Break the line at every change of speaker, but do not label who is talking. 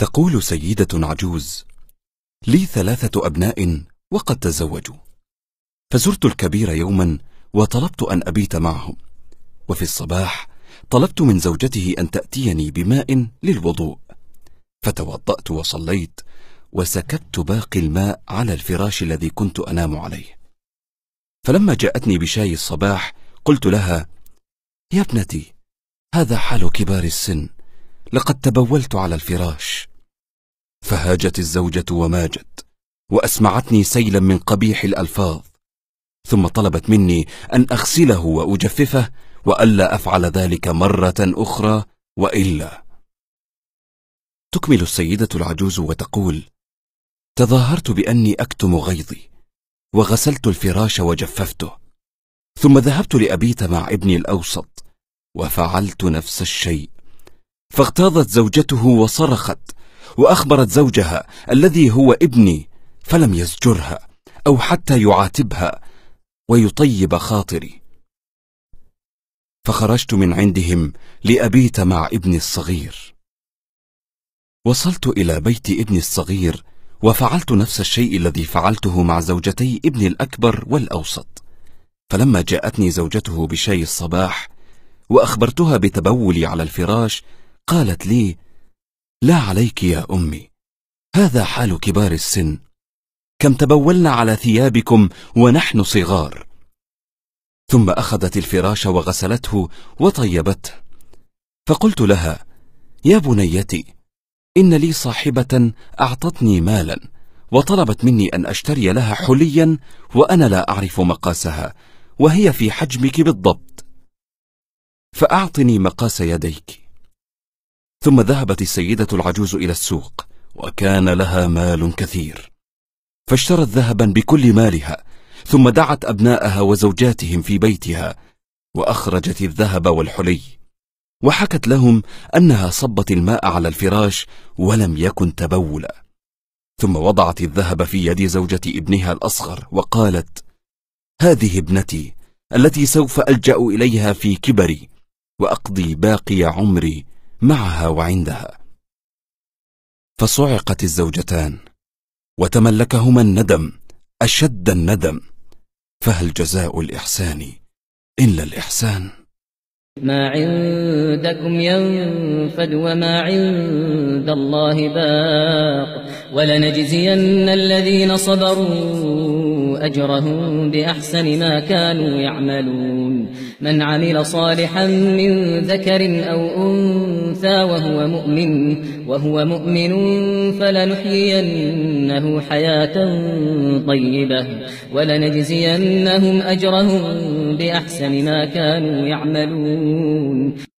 تقول سيدة عجوز لي ثلاثة أبناء وقد تزوجوا فزرت الكبير يوما وطلبت أن أبيت معهم وفي الصباح طلبت من زوجته أن تأتيني بماء للوضوء فتوضأت وصليت وسكبت باقي الماء على الفراش الذي كنت أنام عليه فلما جاءتني بشاي الصباح قلت لها يا ابنتي هذا حال كبار السن لقد تبولت على الفراش فهاجت الزوجة وماجت وأسمعتني سيلا من قبيح الألفاظ ثم طلبت مني أن أغسله وأجففه وألا أفعل ذلك مرة أخرى وإلا تكمل السيدة العجوز وتقول تظاهرت بأني أكتم غيظي وغسلت الفراش وجففته ثم ذهبت لأبيت مع ابني الأوسط وفعلت نفس الشيء فاغتاظت زوجته وصرخت وأخبرت زوجها الذي هو ابني فلم يزجرها أو حتى يعاتبها ويطيب خاطري فخرجت من عندهم لأبيت مع ابني الصغير وصلت إلى بيت ابني الصغير وفعلت نفس الشيء الذي فعلته مع زوجتي ابني الأكبر والأوسط فلما جاءتني زوجته بشاي الصباح وأخبرتها بتبولي على الفراش قالت لي لا عليك يا أمي هذا حال كبار السن كم تبولنا على ثيابكم ونحن صغار ثم أخذت الفراش وغسلته وطيبته فقلت لها يا بنيتي إن لي صاحبة أعطتني مالا وطلبت مني أن أشتري لها حليا وأنا لا أعرف مقاسها وهي في حجمك بالضبط فأعطني مقاس يديك ثم ذهبت السيدة العجوز إلى السوق وكان لها مال كثير فاشترت ذهبا بكل مالها ثم دعت أبناءها وزوجاتهم في بيتها وأخرجت الذهب والحلي وحكت لهم أنها صبت الماء على الفراش ولم يكن تبولا ثم وضعت الذهب في يد زوجة ابنها الأصغر وقالت هذه ابنتي التي سوف ألجأ إليها في كبري وأقضي باقي عمري معها وعندها فصعقت الزوجتان وتملكهما الندم أشد الندم فهل جزاء الإحسان إلا الإحسان
ما عندكم ينفد وما عند الله باق ولنجزين الذين صبروا أَجْرَهُمْ بِأَحْسَنِ مَا كَانُوا يَعْمَلُونَ مَنْ عَمِلَ صَالِحًا مِنْ ذَكَرٍ أَوْ أُنْثَى وَهُوَ مُؤْمِنٌ وَهُوَ مُؤْمِنٌ فَلَنُحْيِيَنَّهُ حَيَاةً طَيِّبَةً وَلَنَجْزِيَنَّهُمْ أَجْرَهُمْ بِأَحْسَنِ مَا كَانُوا يَعْمَلُونَ